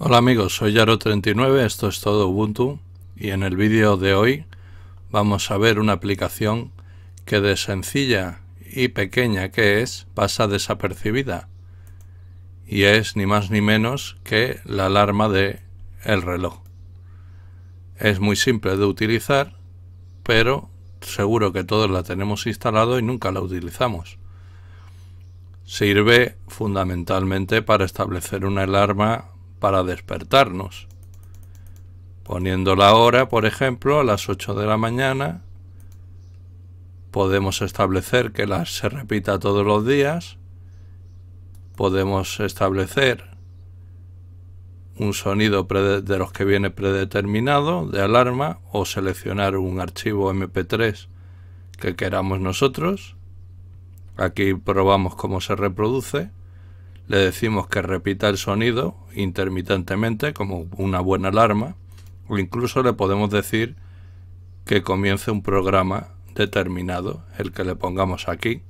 Hola amigos, soy Yaro39, esto es todo Ubuntu y en el vídeo de hoy vamos a ver una aplicación que de sencilla y pequeña que es pasa desapercibida y es ni más ni menos que la alarma de el reloj. Es muy simple de utilizar, pero seguro que todos la tenemos instalado y nunca la utilizamos. Sirve fundamentalmente para establecer una alarma para despertarnos, poniendo la hora, por ejemplo, a las 8 de la mañana, podemos establecer que se repita todos los días, podemos establecer un sonido de los que viene predeterminado de alarma o seleccionar un archivo MP3 que queramos nosotros. Aquí probamos cómo se reproduce le decimos que repita el sonido intermitentemente como una buena alarma o incluso le podemos decir que comience un programa determinado, el que le pongamos aquí.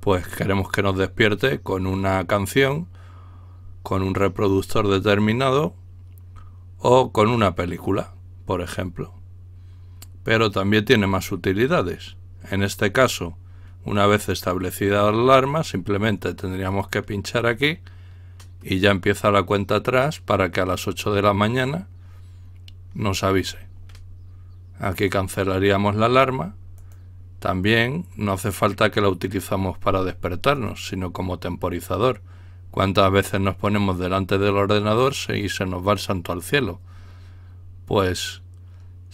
Pues queremos que nos despierte con una canción, con un reproductor determinado o con una película, por ejemplo. Pero también tiene más utilidades. En este caso, una vez establecida la alarma, simplemente tendríamos que pinchar aquí y ya empieza la cuenta atrás para que a las 8 de la mañana nos avise. Aquí cancelaríamos la alarma. También no hace falta que la utilizamos para despertarnos, sino como temporizador. ¿Cuántas veces nos ponemos delante del ordenador y se nos va el santo al cielo? Pues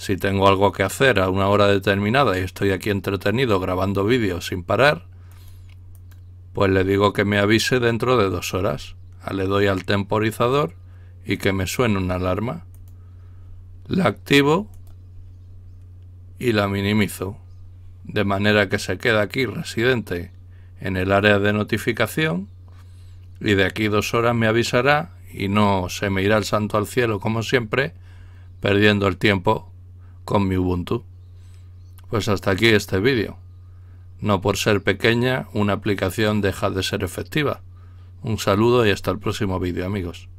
si tengo algo que hacer a una hora determinada y estoy aquí entretenido grabando vídeos sin parar, pues le digo que me avise dentro de dos horas. Ah, le doy al temporizador y que me suene una alarma. La activo y la minimizo, de manera que se queda aquí residente en el área de notificación y de aquí dos horas me avisará y no se me irá el santo al cielo como siempre, perdiendo el tiempo con mi Ubuntu. Pues hasta aquí este vídeo. No por ser pequeña, una aplicación deja de ser efectiva. Un saludo y hasta el próximo vídeo amigos.